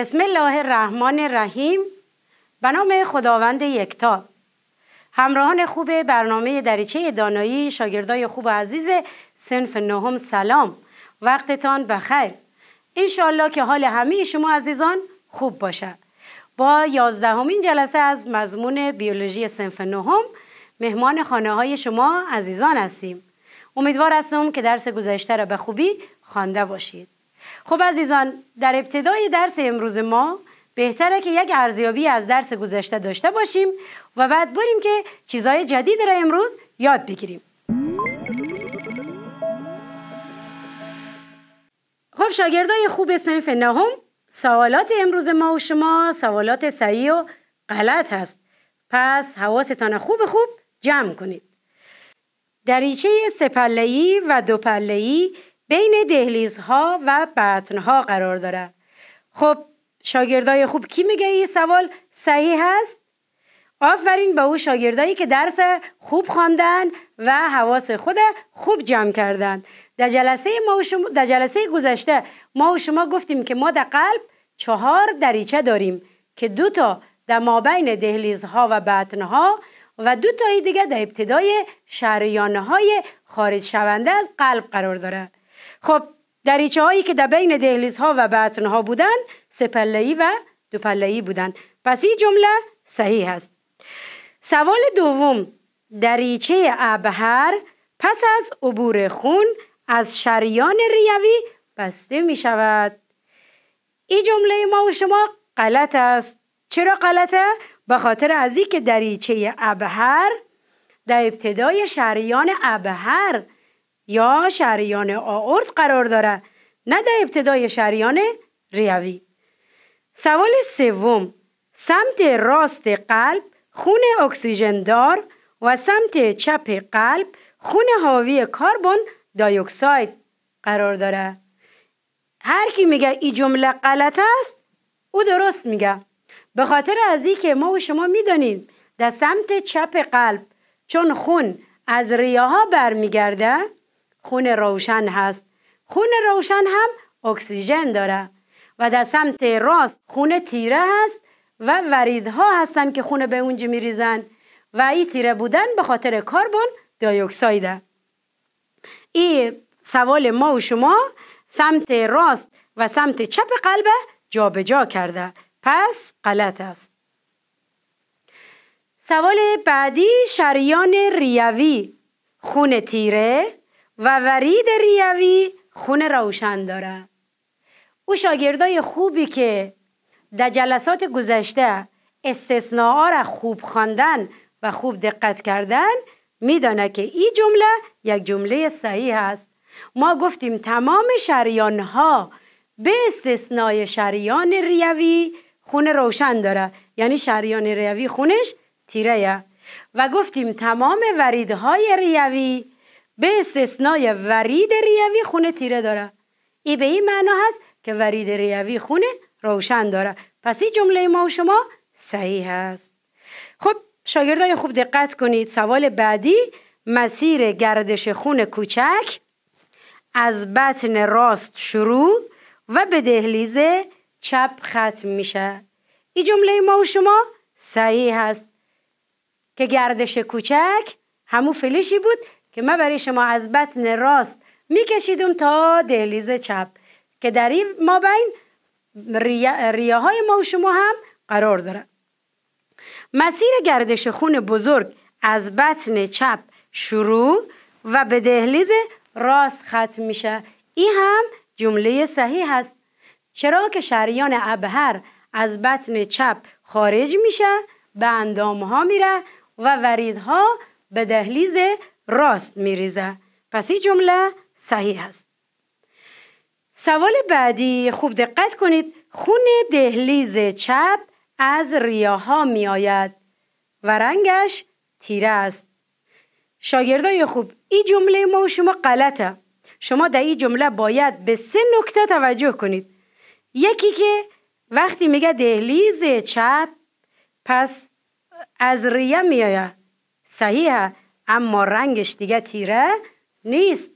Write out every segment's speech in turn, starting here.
بسم الله الرحمن الرحیم به نام خداوند یکتا همراهان خوب برنامه دریچه دانایی شاگردای خوب و عزیز سنف نهم سلام وقتتان بخیر انشاءالله که حال همه شما عزیزان خوب باشد با یازدهمین جلسه از مضمون بیولوژی سنف نهم مهمان خانه های شما عزیزان هستیم امیدوار هستم که درس گذشته را به خوبی خوانده باشید خب عزیزان در ابتدای درس امروز ما بهتره که یک ارزیابی از درس گذشته داشته باشیم و بعد بریم که چیزهای جدید را امروز یاد بگیریم خب شاگردای خوب سنف نهم سوالات امروز ما و شما سوالات صحیح و غلط هست پس حواستان خوب خوب جمع کنید دریچه سپلهی و دوپلهی بین دهلیزها و بطنها قرار داره. خب شاگردای خوب کی میگه این سوال صحیح هست آفرین به او شاگردایی که درس خوب خواندن و حواس خود خوب جمع کردن در جلسه ما در جلسه گذشته ما و شما گفتیم که ما در قلب چهار دریچه داریم که دو تا در مابین دهلیزها و بطنها و دو تایی دیگه در ابتدای شریانهای خارج شونده از قلب قرار دارد خب دریچه هایی که در بین دهلیزها و ها بودن سپلهی و دوپلهی بودن پس این جمله صحیح است سوال دوم دریچه ابهر پس از عبور خون از شریان ریوی بسته می شود این جمله ما و شما غلط است چرا غلطه؟ به خاطر از که دریچه ابهر در ابتدای شریان ابهر یا شریان آورت قرار داره نه در ابتدای شریان ریوی سوال سوم سمت راست قلب خون اکسیژن دار و سمت چپ قلب خون حاوی کاربن دایوکساید قرار داره هر کی میگه این جمله غلط است او درست میگه به خاطر از ای که ما و شما میدانیم در سمت چپ قلب چون خون از ریاها برمیگرده خون روشن هست خون روشن هم اکسیژن داره و در سمت راست خون تیره هست و وریدها هستند که خون به اونجا میریزن و این تیره بودن به خاطر کاربن دایوکسایده این سوال ما و شما سمت راست و سمت چپ قلب جابجا کرده پس غلط است سوال بعدی شریان ریوی خون تیره و ورید ریوی خون روشن داره او شاگردای خوبی که در جلسات گذشته استثناء را خوب خواندن و خوب دقت کردن میدانه که این جمله یک جمله صحیح است ما گفتیم تمام شریان ها به استثنای شریان ریوی خون روشن داره یعنی شریان ریوی خونش تیره و گفتیم تمام وریدهای ریوی به استثنای ورید ریوی خونه تیره داره ای به این معنا هست که ورید ریوی خونه روشن داره پس این جمله ما و شما صحیح هست خب شاگردای خوب دقت کنید سوال بعدی مسیر گردش خون کوچک از بطن راست شروع و به دهلیز چپ ختم میشه این جمله ما و شما صحیح هست که گردش کوچک همون فلشی بود که ما برای شما از بطن راست میکشیدم تا دهلیز چپ که در این مابین ریه های ما و شما هم قرار داره مسیر گردش خون بزرگ از بطن چپ شروع و به دهلیز راست ختم میشه این هم جمله صحیح هست چرا که شریان ابهر از بطن چپ خارج میشه به اندام ها میره و وریدها به دهلیز راست میریزه پس این جمله صحیح است سوال بعدی خوب دقت کنید خون دهلیز چپ از ریاها می آید و رنگش تیره است شاگردای خوب این جمله ما و شما غلطه شما در این جمله باید به سه نکته توجه کنید یکی که وقتی میگه دهلیز چپ پس از ریه میآید صحیحه اما رنگش دیگه تیره نیست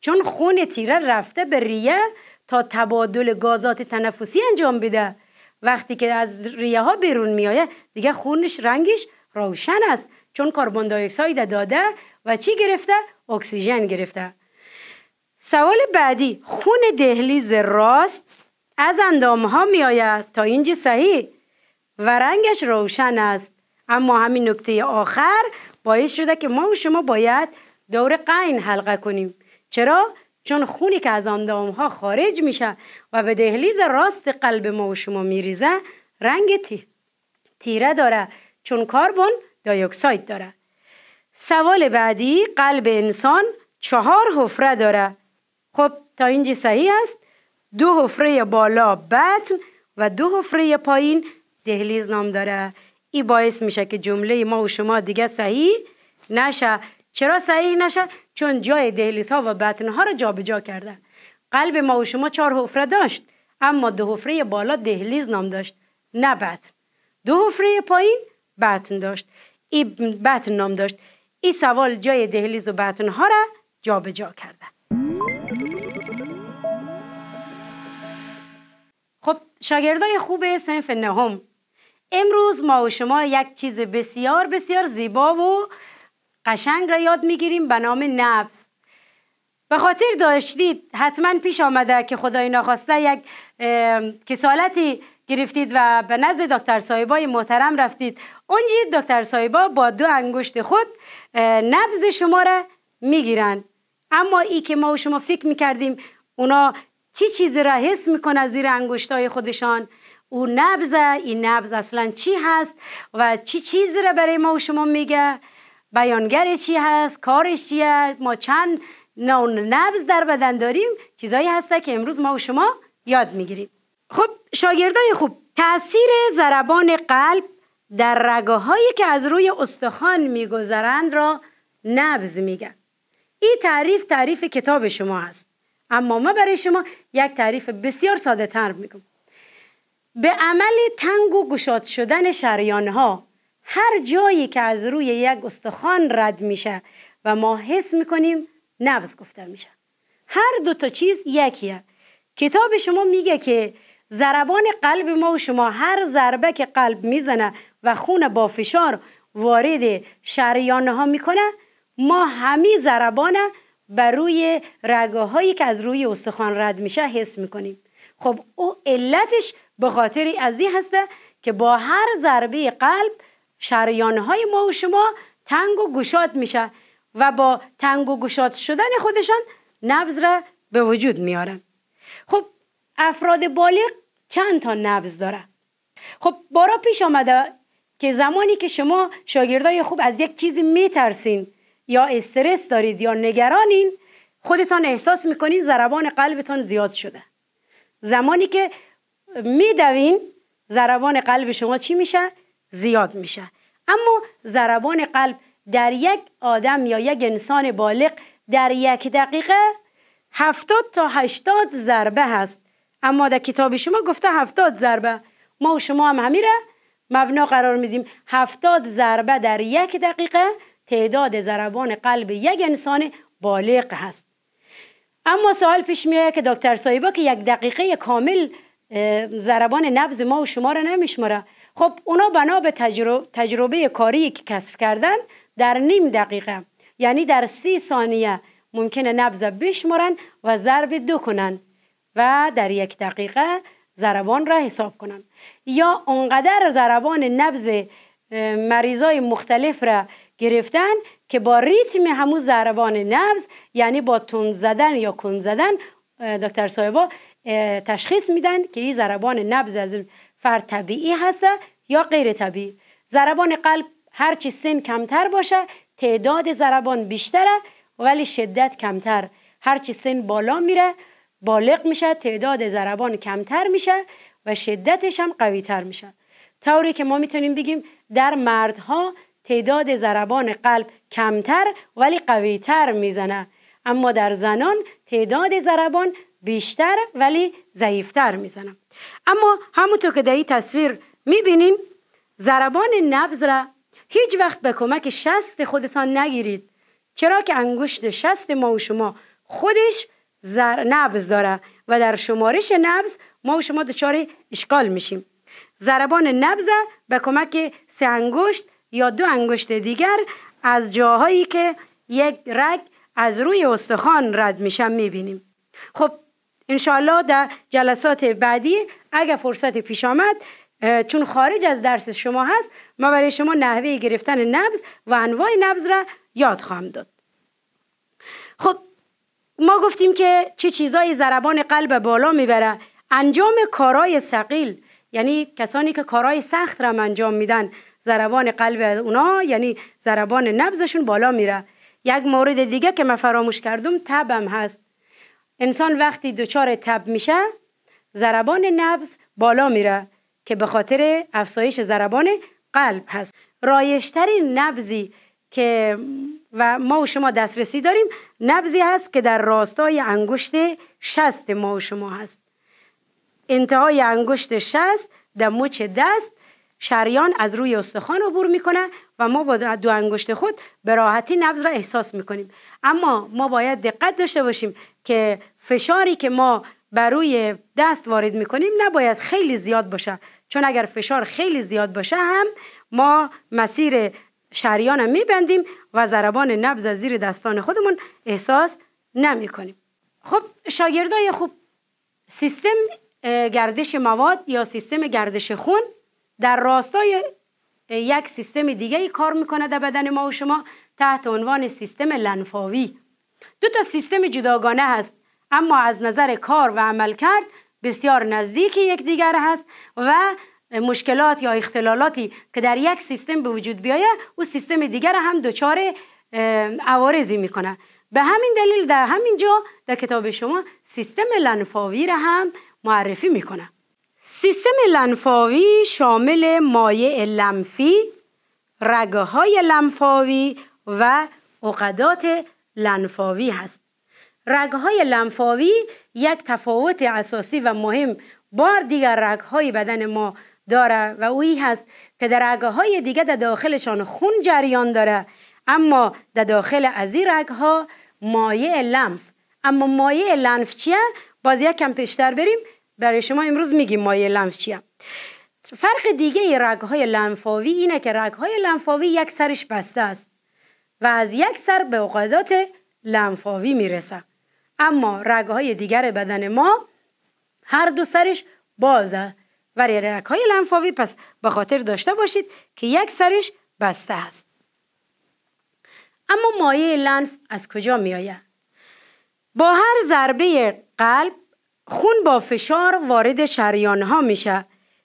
چون خون تیره رفته به ریه تا تبادل گازات تنفسی انجام بده وقتی که از ریه ها بیرون میایه دیگه خونش رنگش روشن است چون کربن داده و چی گرفته اکسیژن گرفته سوال بعدی خون دهلیز راست از اندام ها می تا اینجا صحیح و رنگش روشن است اما همین نکته آخر باعث شده که ما و شما باید دور قین حلقه کنیم چرا؟ چون خونی که از اندام ها خارج میشه و به دهلیز راست قلب ما و شما میریزه رنگ تی... تیره داره چون کاربن دایوکساید داره سوال بعدی قلب انسان چهار حفره داره خب تا اینجی صحیح است دو حفره بالا بطن و دو حفره پایین دهلیز نام داره این باعث میشه که جمله ما و شما دیگه صحیح نشه چرا صحیح نشه چون جای دهلیز ها و بطن ها را جابجا کرده قلب ما و شما چهار حفره داشت اما دو حفره بالا دهلیز نام داشت نه بطن دو حفره پایین بطن داشت ای بطن نام داشت این سوال جای دهلیز و بطن ها را جابجا کرده. خب شاگردای خوب سنف نهم امروز ما و شما یک چیز بسیار بسیار زیبا و قشنگ را یاد میگیریم به نام نفس به خاطر داشتید حتما پیش آمده که خدای ناخواسته یک کسالتی گرفتید و به نزد دکتر صاحبای محترم رفتید اونجی دکتر سایبا با دو انگشت خود نبز شما را میگیرند اما ای که ما و شما فکر میکردیم اونا چی چیزی را حس میکنه زیر انگشتای خودشان او نبزه این نبز اصلا چی هست و چی چیزی را برای ما و شما میگه بیانگر چی هست کارش چیه ما چند نون نبز در بدن داریم چیزایی هست که امروز ما و شما یاد میگیریم خب شاگردای خوب تاثیر ضربان قلب در رگه هایی که از روی استخوان میگذرند را نبز میگه این تعریف تعریف کتاب شما هست اما ما برای شما یک تعریف بسیار ساده تر میگم به عمل تنگ و گشاد شدن شریان ها هر جایی که از روی یک استخوان رد میشه و ما حس میکنیم نبز گفته میشه هر دو تا چیز یکیه کتاب شما میگه که ضربان قلب ما و شما هر ضربه که قلب میزنه و خون با فشار وارد شریان ها میکنه ما همی ضربانه بر روی هایی که از روی استخوان رد میشه حس میکنیم خب او علتش به خاطر این هسته که با هر ضربه قلب شریانهای ما و شما تنگ و گشاد میشه و با تنگ و گشاد شدن خودشان نبز را به وجود میارن خب افراد بالغ چند تا نبز داره خب بارا پیش آمده که زمانی که شما شاگردای خوب از یک چیزی میترسین یا استرس دارید یا نگرانین خودتان احساس میکنین ضربان قلبتان زیاد شده زمانی که میدوین ضربان قلب شما چی میشه زیاد میشه اما ضربان قلب در یک آدم یا یک انسان بالغ در یک دقیقه هفتاد تا هشتاد ضربه هست اما در کتاب شما گفته هفتاد ضربه ما و شما هم همیره مبنا قرار میدیم هفتاد ضربه در یک دقیقه تعداد ضربان قلب یک انسان بالغ هست اما سوال پیش میاد که دکتر سایبا که یک دقیقه کامل ضربان نبز ما و شما را نمیشماره خب اونا بنا به تجربه, تجربه کاری که کسب کردن در نیم دقیقه یعنی در سی ثانیه ممکنه نبز بشمارن و ضرب دو کنن و در یک دقیقه زربان را حساب کنن یا اونقدر زربان نبز مریضای مختلف را گرفتن که با ریتم همون ضربان نبز یعنی با تون زدن یا کن زدن دکتر صاحبا تشخیص میدن که این ضربان نبض از فرد طبیعی هسته یا غیر طبیعی ضربان قلب هرچی سن کمتر باشه تعداد ضربان بیشتره ولی شدت کمتر هرچی سن بالا میره بالغ میشه تعداد ضربان کمتر میشه و شدتش هم قوی تر میشه طوری که ما میتونیم بگیم در مردها تعداد ضربان قلب کمتر ولی قوی تر میزنه اما در زنان تعداد ضربان بیشتر ولی ضعیفتر میزنم اما همونطور که در این تصویر میبینین ضربان نبز را هیچ وقت به کمک شست خودتان نگیرید چرا که انگشت شست ما و شما خودش زر نبز داره و در شمارش نبز ما و شما دچار اشکال میشیم ضربان نبز به کمک سه انگشت یا دو انگشت دیگر از جاهایی که یک رگ از روی استخوان رد میشن میبینیم خب انشاءالله در جلسات بعدی اگر فرصت پیش آمد چون خارج از درس شما هست ما برای شما نحوه گرفتن نبز و انواع نبز را یاد خواهم داد خب ما گفتیم که چه چیزای زربان قلب بالا میبره انجام کارای سقیل یعنی کسانی که کارای سخت را انجام میدن زربان قلب اونا یعنی زربان نبزشون بالا میره یک مورد دیگه که من فراموش کردم تبم هست انسان وقتی دچار تب میشه ضربان نبز بالا میره که به خاطر افزایش ضربان قلب هست رایشترین نبزی که و ما و شما دسترسی داریم نبزی هست که در راستای انگشت شست ما و شما هست انتهای انگشت شست در مچ دست شریان از روی استخوان عبور میکنه و ما با دو انگشت خود به راحتی نبز را احساس میکنیم اما ما باید دقت داشته باشیم که فشاری که ما بر روی دست وارد میکنیم نباید خیلی زیاد باشه چون اگر فشار خیلی زیاد باشه هم ما مسیر شریان می میبندیم و ضربان نبز از زیر دستان خودمون احساس نمی کنیم خب شاگردای خوب سیستم گردش مواد یا سیستم گردش خون در راستای یک سیستم دیگه ای کار میکنه در بدن ما و شما تحت عنوان سیستم لنفاوی دو تا سیستم جداگانه هست اما از نظر کار و عمل کرد بسیار نزدیک یکدیگر هست و مشکلات یا اختلالاتی که در یک سیستم به وجود بیاید او سیستم دیگر هم دچار عوارضی میکنه به همین دلیل در همین جا در کتاب شما سیستم لنفاوی را هم معرفی میکنه سیستم لنفاوی شامل مایع لنفی رگه های لنفاوی و عقدات لنفاوی هست رگهای لنفاوی یک تفاوت اساسی و مهم بار دیگر رگهای بدن ما داره و اویی هست که در رگهای دیگه در داخلشان خون جریان داره اما در داخل از این رگها مایع لنف اما مایع لنف چیه باز یکم پیشتر بریم برای شما امروز میگیم مایع لنف چیه فرق دیگه رگهای لنفاوی اینه که رگهای لنفاوی یک سرش بسته است و از یک سر به اوقادات لنفاوی میرسه اما رگهای دیگر بدن ما هر دو سرش بازه و رگهای لنفاوی پس به خاطر داشته باشید که یک سرش بسته است اما مایع لنف از کجا می آید؟ با هر ضربه قلب خون با فشار وارد شریان ها میشه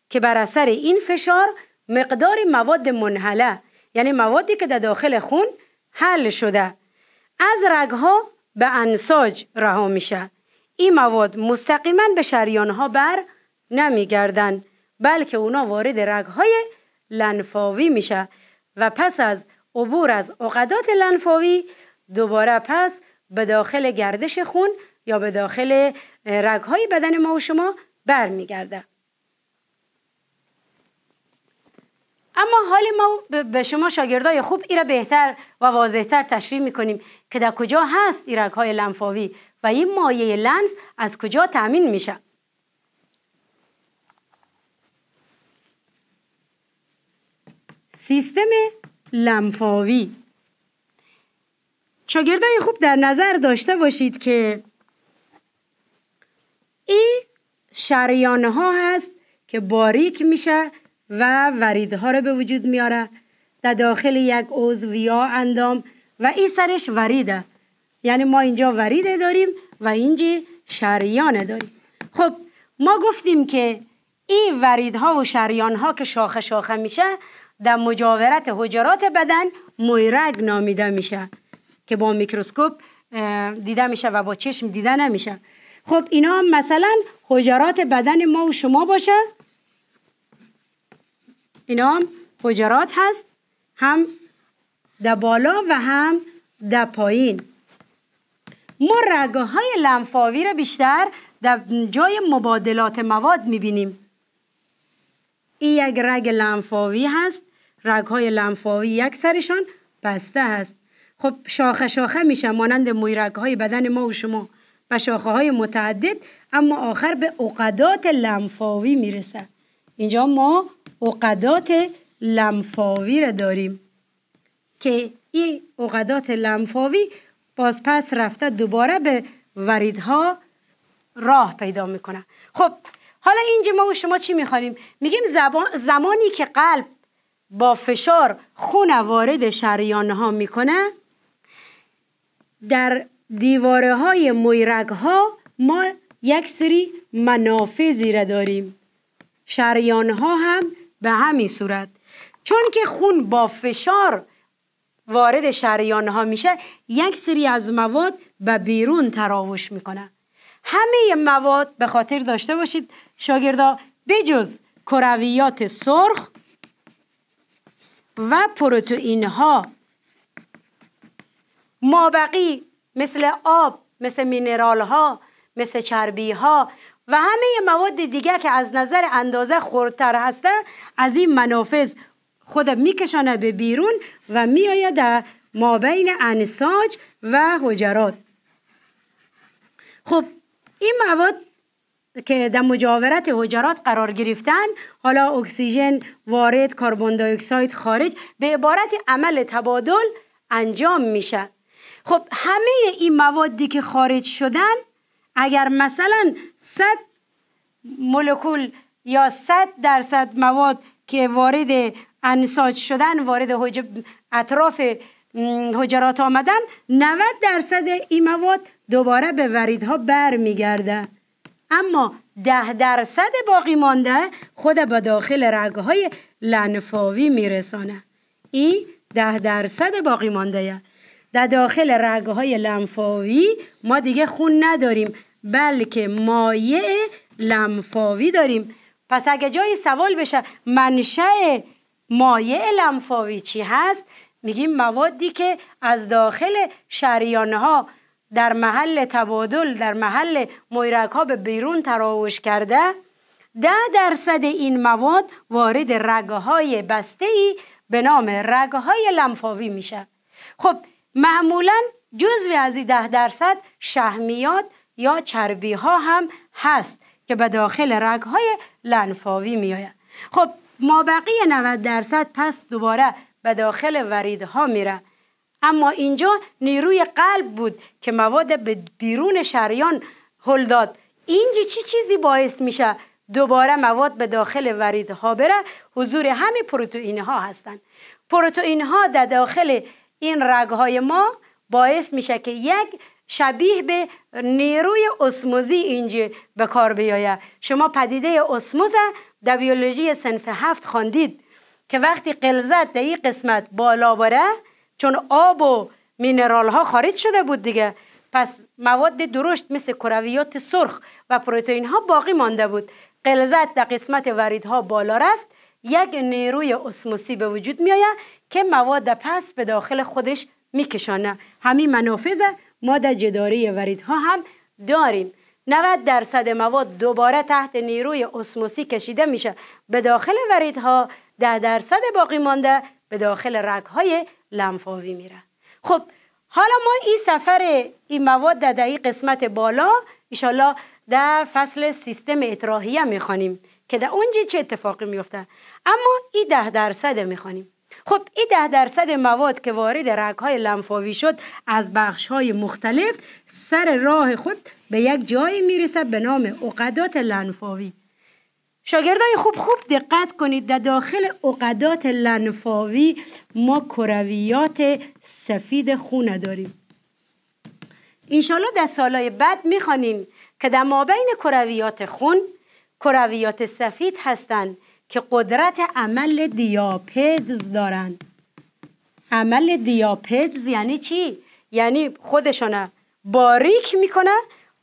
که بر اثر این فشار مقدار مواد منحله یعنی موادی که در داخل خون حل شده از رگها به انساج رها میشه این مواد مستقیما به شریان ها بر نمیگردن بلکه اونا وارد رگ های لنفاوی میشه و پس از عبور از عقدات لنفاوی دوباره پس به داخل گردش خون یا به داخل رگ بدن ما و شما برمیگرده اما حال ما به شما شاگردای خوب ایره بهتر و واضحتر تشریح میکنیم که در کجا هست ایرک های لنفاوی و این مایه لنف از کجا تأمین میشه سیستم لنفاوی شاگردای خوب در نظر داشته باشید که این شریانه ها هست که باریک میشه و وریدها ها رو به وجود میاره در داخل یک عضو یا اندام و این سرش وریده یعنی ما اینجا وریده داریم و اینجا شریانه داریم خب ما گفتیم که این وریدها و شریان ها که شاخه شاخه میشه در مجاورت حجرات بدن مویرگ نامیده میشه که با میکروسکوپ دیده میشه و با چشم دیده نمیشه خب اینا مثلا حجرات بدن ما و شما باشه اینا هم حجرات هست هم در بالا و هم در پایین ما رگه های لنفاوی را بیشتر در جای مبادلات مواد میبینیم این یک رگ لنفاوی هست رگ های لنفاوی یک سرشان بسته هست خب شاخه شاخه میشه مانند مویرگ های بدن ما و شما و شاخه های متعدد اما آخر به عقدات لنفاوی میرسه اینجا ما اقدات لمفاوی را داریم که این اوقدات لمفاوی باز پس رفته دوباره به وریدها راه پیدا میکنه خب حالا اینجا ما و شما چی میخوانیم میگیم زمانی که قلب با فشار خون وارد شریان ها میکنه در دیواره های مویرگ ها ما یک سری منافذی را داریم شریان ها هم به همین صورت چون که خون با فشار وارد شریان ها میشه یک سری از مواد به بیرون تراوش میکنه همه مواد به خاطر داشته باشید شاگردا بجز کرویات سرخ و پروتئین ها مابقی مثل آب مثل مینرال ها مثل چربی ها و همه مواد دیگه که از نظر اندازه خوردتر هسته از این منافذ خود میکشانه به بیرون و میآید در مابین انساج و حجرات خب این مواد که در مجاورت حجرات قرار گرفتن حالا اکسیژن وارد کربن دی اکساید خارج به عبارت عمل تبادل انجام میشه خب همه این موادی که خارج شدن اگر مثلا 100 مولکول یا 100 درصد مواد که وارد انساج شدن وارد حجب اطراف حجرات آمدن 90 درصد این مواد دوباره به وریدها بر میگرده اما ده درصد باقی مانده خود به داخل رگهای لنفاوی میرسانه این ده درصد باقی مانده در داخل رگهای لنفاوی ما دیگه خون نداریم بلکه مایع لنفاوی داریم پس اگه جایی سوال بشه منشأ مایع لنفاوی چی هست میگیم موادی که از داخل ها در محل تبادل در محل مویرک ها به بیرون تراوش کرده ده درصد این مواد وارد رگه های بسته ای به نام رگه های لنفاوی میشه خب معمولا جزوی از این ده درصد شهمیات یا چربی ها هم هست که به داخل رگ های لنفاوی می آید. خب ما بقیه 90 درصد پس دوباره به داخل ورید ها میره اما اینجا نیروی قلب بود که مواد به بیرون شریان هل داد اینجا چی چیزی باعث میشه دوباره مواد به داخل ورید ها بره حضور همه پروتئین ها هستند پروتئین ها در داخل این رگهای ما باعث میشه که یک شبیه به نیروی اسموزی اینجا به کار بیاید. شما پدیده اسموز در بیولوژی سنف هفت خواندید که وقتی قلزت در این قسمت بالا بره چون آب و مینرال ها خارج شده بود دیگه پس مواد درشت مثل کرویات سرخ و پروتئین ها باقی مانده بود قلزت در قسمت وریدها بالا رفت یک نیروی اسموسی به وجود می که مواد پس به داخل خودش میکشانه همین منافذ ما در جداره وریدها هم داریم 90 درصد مواد دوباره تحت نیروی اسموسی کشیده میشه به داخل وریدها ده درصد باقی مانده به داخل رگهای لنفاوی میره خب حالا ما این سفر این مواد در این قسمت بالا ایشالله در فصل سیستم اطراحیه میخوانیم که در اونجی چه اتفاقی میفته اما این ده درصد میخوانیم خب این ده درصد مواد که وارد رگهای لنفاوی شد از بخش های مختلف سر راه خود به یک جایی میرسه به نام اقدات لنفاوی شاگردای خوب خوب دقت کنید در داخل اقدات لنفاوی ما کرویات سفید خونه داریم انشالله در سالهای بعد میخوانیم که در مابین کرویات خون کرویات سفید هستند که قدرت عمل دیاپدز دارن عمل دیاپدز یعنی چی؟ یعنی خودشان باریک میکنه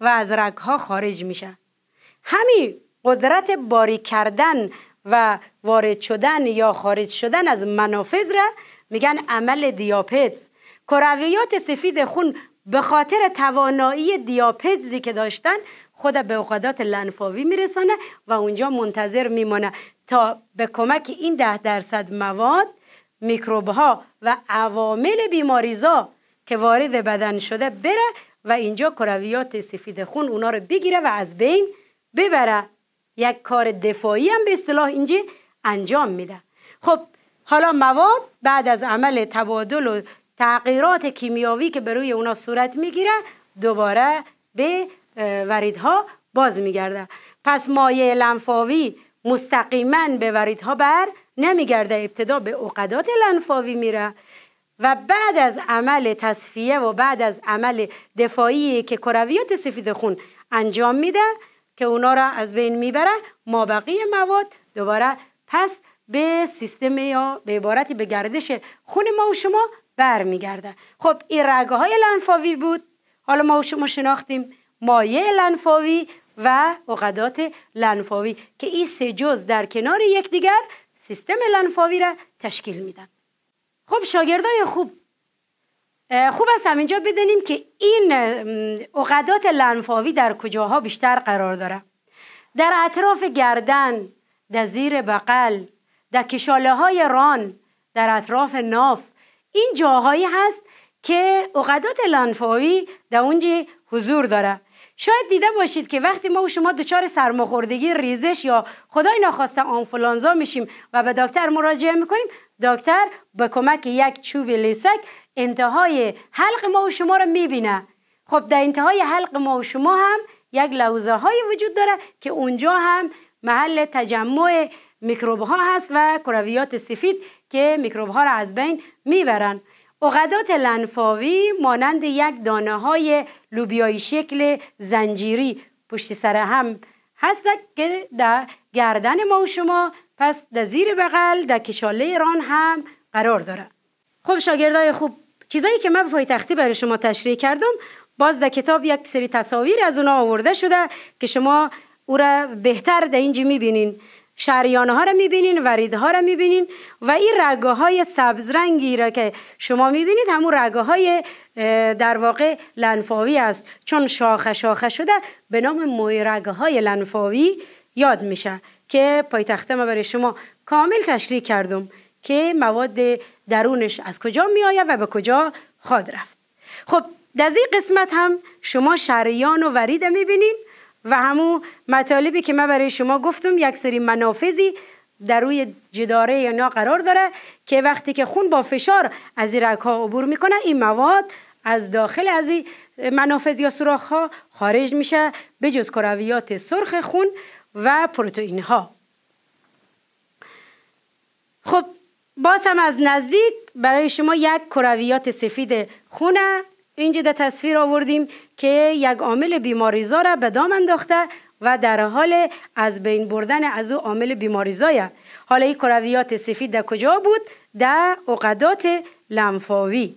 و از رگها خارج میشه همین قدرت باریک کردن و وارد شدن یا خارج شدن از منافذ را میگن عمل دیاپدز کرویات سفید خون به خاطر توانایی دیاپدزی که داشتن خود به اوقات لنفاوی میرسانه و اونجا منتظر میمانه تا به کمک این ده درصد مواد میکروب ها و عوامل بیماریزا که وارد بدن شده بره و اینجا کرویات سفید خون اونا رو بگیره و از بین ببره یک کار دفاعی هم به اصطلاح اینجا انجام میده خب حالا مواد بعد از عمل تبادل و تغییرات کیمیاوی که به روی اونا صورت میگیره دوباره به وریدها باز میگرده پس مایع لنفاوی مستقیما به وریدها بر نمیگرده ابتدا به عقدات لنفاوی میره و بعد از عمل تصفیه و بعد از عمل دفاعی که کرویات سفید خون انجام میده که اونا را از بین میبره ما بقیه مواد دوباره پس به سیستم یا به عبارتی به گردش خون ما و شما برمیگرده خب این رگه های لنفاوی بود حالا ما و شما شناختیم مایه لنفاوی و عقدات لنفاوی که این سه جز در کنار یکدیگر سیستم لنفاوی را تشکیل میدن خب شاگردای خوب خوب است همینجا بدانیم که این عقدات لنفاوی در کجاها بیشتر قرار داره در اطراف گردن در زیر بغل در کشاله های ران در اطراف ناف این جاهایی هست که عقدات لنفاوی در اونجی حضور داره شاید دیده باشید که وقتی ما و شما دچار سرماخوردگی ریزش یا خدای ناخواسته آنفولانزا میشیم و به دکتر مراجعه میکنیم دکتر به کمک یک چوب لیسک انتهای حلق ما و شما را میبینه خب در انتهای حلق ما و شما هم یک لوزه های وجود داره که اونجا هم محل تجمع میکروب ها هست و کرویات سفید که میکروب ها را از بین میبرن عقدات لنفاوی مانند یک دانه های لوبیای شکل زنجیری پشت سر هم هست که در گردن ما و شما پس در زیر بغل در کشاله ایران هم قرار داره خب شاگردای خوب چیزایی که من به پایتختی برای شما تشریح کردم باز در کتاب یک سری تصاویر از اونا آورده شده که شما او را بهتر در اینجا میبینین شریانه ها رو میبینین ورید ها رو میبینین و این رگه های سبز رنگی را که شما میبینید همون رگه های در واقع لنفاوی است چون شاخه شاخه شده به نام موی رگه های لنفاوی یاد میشه که پایتخت ما برای شما کامل تشریح کردم که مواد درونش از کجا میآید و به کجا خواد رفت خب در این قسمت هم شما شریان و وریده میبینین و همون مطالبی که من برای شما گفتم یک سری منافذی در روی جداره یا نا قرار داره که وقتی که خون با فشار از این رگ ها عبور میکنه این مواد از داخل از این منافذ یا سوراخ ها خارج میشه به جز کرویات سرخ خون و پروتئین ها خب باز هم از نزدیک برای شما یک کرویات سفید خونه اینجا در تصویر آوردیم که یک عامل بیماریزا را به دام انداخته و در حال از بین بردن از او عامل بیماریزایه حالا این کرویات سفید در کجا بود؟ در عقدات لنفاوی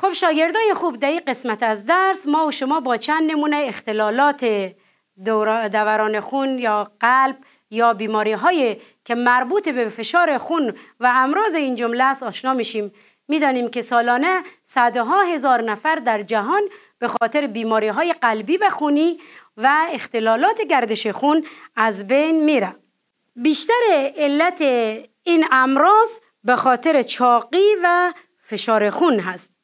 خب شاگردای خوب در قسمت از درس ما و شما با چند نمونه اختلالات دوران خون یا قلب یا بیماری های که مربوط به فشار خون و امراض این جمله است آشنا میشیم میدانیم که سالانه صدها هزار نفر در جهان به خاطر بیماری های قلبی و خونی و اختلالات گردش خون از بین میره بیشتر علت این امراض به خاطر چاقی و فشار خون هست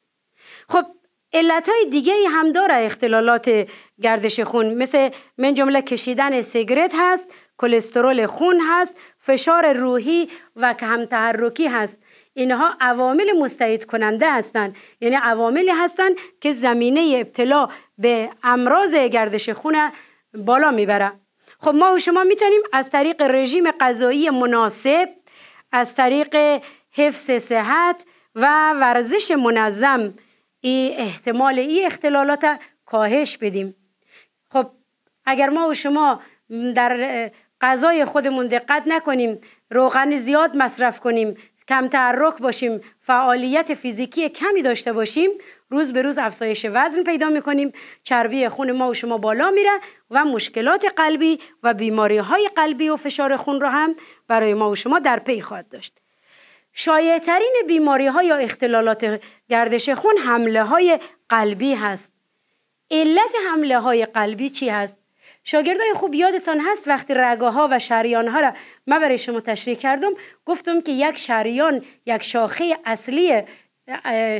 خب علتهای دیگه ای هم داره اختلالات گردش خون مثل من جمله کشیدن سیگرت هست کلسترول خون هست فشار روحی و که تحرکی هست اینها عوامل مستعد کننده هستند یعنی عواملی هستند که زمینه ابتلا به امراض گردش خون بالا میبره خب ما و شما میتونیم از طریق رژیم غذایی مناسب از طریق حفظ صحت و ورزش منظم ای احتمال ای اختلالات کاهش بدیم خب اگر ما و شما در غذای خودمون دقت نکنیم روغن زیاد مصرف کنیم کم تحرک باشیم فعالیت فیزیکی کمی داشته باشیم روز به روز افزایش وزن پیدا کنیم چربی خون ما و شما بالا میره و مشکلات قلبی و بیماری های قلبی و فشار خون رو هم برای ما و شما در پی خواهد داشت شایعترین بیماری ها یا اختلالات گردش خون حمله های قلبی هست علت حمله های قلبی چی هست؟ شاگردای خوب یادتان هست وقتی ها و شریان ها را من برای شما تشریح کردم گفتم که یک شریان یک شاخه اصلی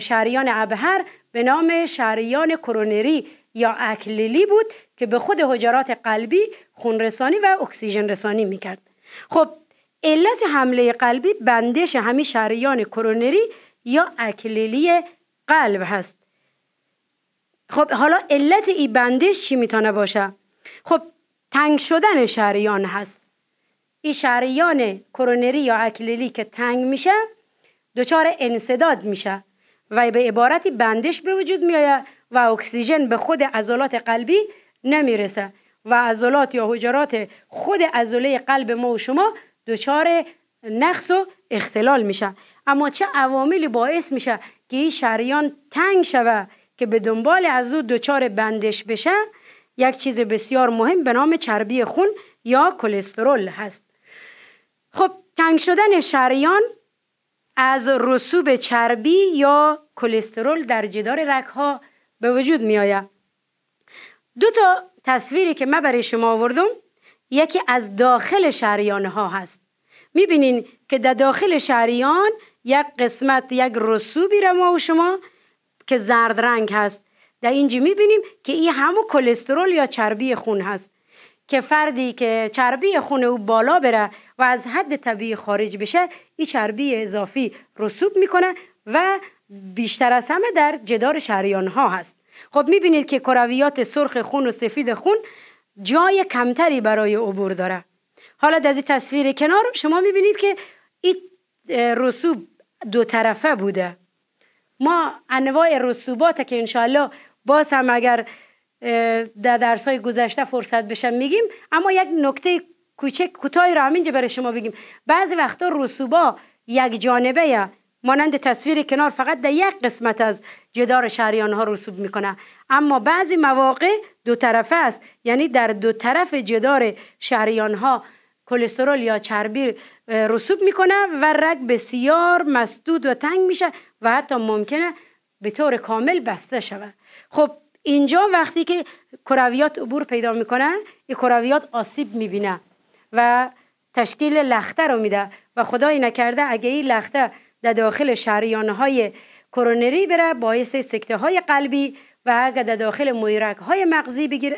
شریان ابهر به نام شریان کرونری یا اکلیلی بود که به خود حجرات قلبی خونرسانی و اکسیژن رسانی میکرد خب علت حمله قلبی بندش همین شریان کرونری یا اکلیلی قلب هست خب حالا علت ای بندش چی میتونه باشه خب تنگ شدن شریان هست این شریان کرونری یا اکلیلی که تنگ میشه دچار انصداد میشه و به عبارتی بندش به وجود آید و اکسیژن به خود عضلات قلبی نمیرسه و عضلات یا حجرات خود عضله قلب ما و شما دچار نقص و اختلال میشه اما چه عواملی باعث میشه که این شریان تنگ شوه که به دنبال از او دچار بندش بشه یک چیز بسیار مهم به نام چربی خون یا کلسترول هست خب تنگ شدن شریان از رسوب چربی یا کلسترول در جدار رگها به وجود می آید دو تا تصویری که من برای شما آوردم یکی از داخل شریان ها هست میبینین که در داخل شریان یک قسمت یک رسوبی را ما و شما که زرد رنگ هست در اینجا میبینیم که این همو کلسترول یا چربی خون هست که فردی که چربی خون او بالا بره و از حد طبیعی خارج بشه این چربی اضافی رسوب میکنه و بیشتر از همه در جدار شریان ها هست خب میبینید که کرویات سرخ خون و سفید خون جای کمتری برای عبور داره حالا از این تصویر کنار شما میبینید که این رسوب دو طرفه بوده ما انواع رسوبات که انشالله باز هم اگر در درس های گذشته فرصت بشم میگیم اما یک نکته کوچک کوتاهی را همینجا برای شما بگیم بعضی وقتا رسوبا یک جانبه یا مانند تصویر کنار فقط در یک قسمت از جدار شهریان ها رسوب میکنه اما بعضی مواقع دو طرفه است یعنی در دو طرف جدار شهریان ها کلسترول یا چربی رسوب میکنه و رگ بسیار مسدود و تنگ میشه و حتی ممکنه به طور کامل بسته شود خب اینجا وقتی که کرویات عبور پیدا میکنه این کرویات آسیب میبینه و تشکیل لخته رو میده و خدای نکرده اگه این لخته در داخل شریان های کرونری بره باعث سکته های قلبی و اگر در داخل مویرک های مغزی بگیر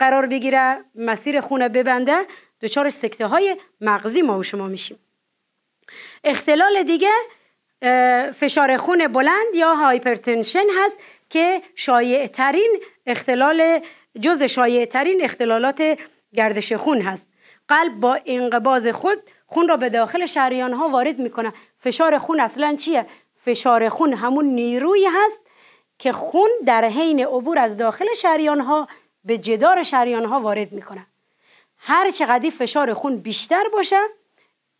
قرار بگیره مسیر خونه ببنده دچار سکته های مغزی ما و شما میشیم اختلال دیگه فشار خون بلند یا هایپرتنشن هست که شایع ترین اختلال جز شایع ترین اختلالات گردش خون هست قلب با انقباز خود خون را به داخل شریان ها وارد میکنه فشار خون اصلا چیه فشار خون همون نیروی هست که خون در حین عبور از داخل شریان ها به جدار شریان ها وارد میکنه هر چقدر فشار خون بیشتر باشه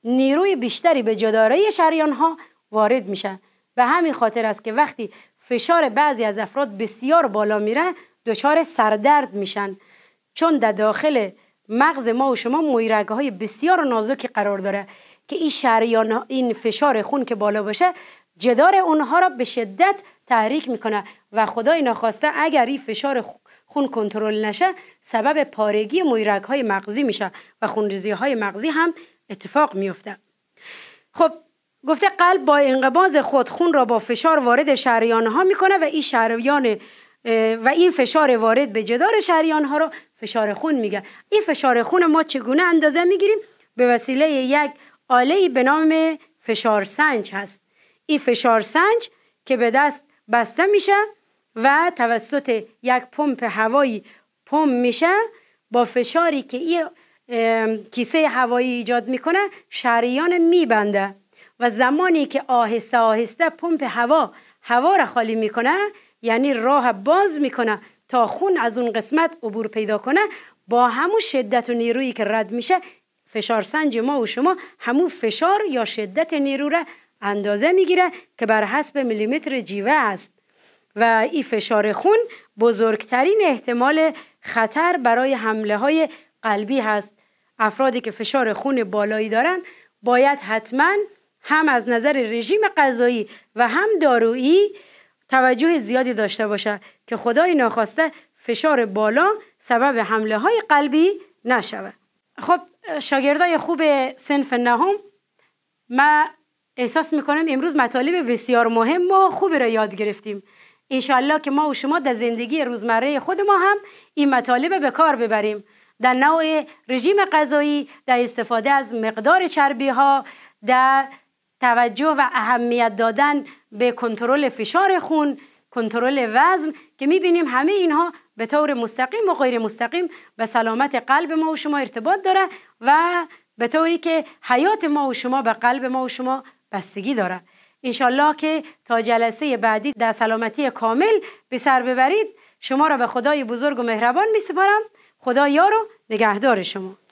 نیروی بیشتری به جداره شریان ها وارد میشن و همین خاطر است که وقتی فشار بعضی از افراد بسیار بالا میره دچار سردرد میشن چون در داخل مغز ما و شما مویرگه های بسیار نازکی قرار داره که این این فشار خون که بالا باشه جدار اونها را به شدت تحریک میکنه و خدای نخواسته اگر این فشار خون کنترل نشه سبب پارگی مویرک های مغزی میشه و خونریزی های مغزی هم اتفاق میفته خب گفته قلب با انقباز خود خون را با فشار وارد شریان ها میکنه و این شریان و این فشار وارد به جدار شریان ها را فشار خون میگه این فشار خون ما چگونه اندازه میگیریم به وسیله یک آله ای به نام فشارسنج هست این فشارسنج که به دست بسته میشه و توسط یک پمپ هوایی پمپ میشه با فشاری که این کیسه هوایی ایجاد میکنه شریان میبنده و زمانی که آهسته آهسته پمپ هوا هوا را خالی میکنه یعنی راه باز میکنه تا خون از اون قسمت عبور پیدا کنه با همون شدت و نیرویی که رد میشه فشار سنج ما و شما همون فشار یا شدت نیرو را اندازه میگیره که بر حسب میلیمتر جیوه است و این فشار خون بزرگترین احتمال خطر برای حمله های قلبی هست افرادی که فشار خون بالایی دارند باید حتما هم از نظر رژیم غذایی و هم دارویی توجه زیادی داشته باشه که خدای ناخواسته فشار بالا سبب حمله های قلبی نشود خب شاگردای خوب سنف نهم ما احساس میکنم امروز مطالب بسیار مهم ما خوبی را یاد گرفتیم انشالله که ما و شما در زندگی روزمره خود ما هم این مطالب به کار ببریم در نوع رژیم غذایی در استفاده از مقدار چربی ها در توجه و اهمیت دادن به کنترل فشار خون کنترل وزن که بینیم همه اینها به طور مستقیم و غیر مستقیم به سلامت قلب ما و شما ارتباط داره و به طوری که حیات ما و شما به قلب ما و شما بستگی داره انشالله که تا جلسه بعدی در سلامتی کامل به سر ببرید شما را به خدای بزرگ و مهربان می سپارم خدا یار و نگهدار شما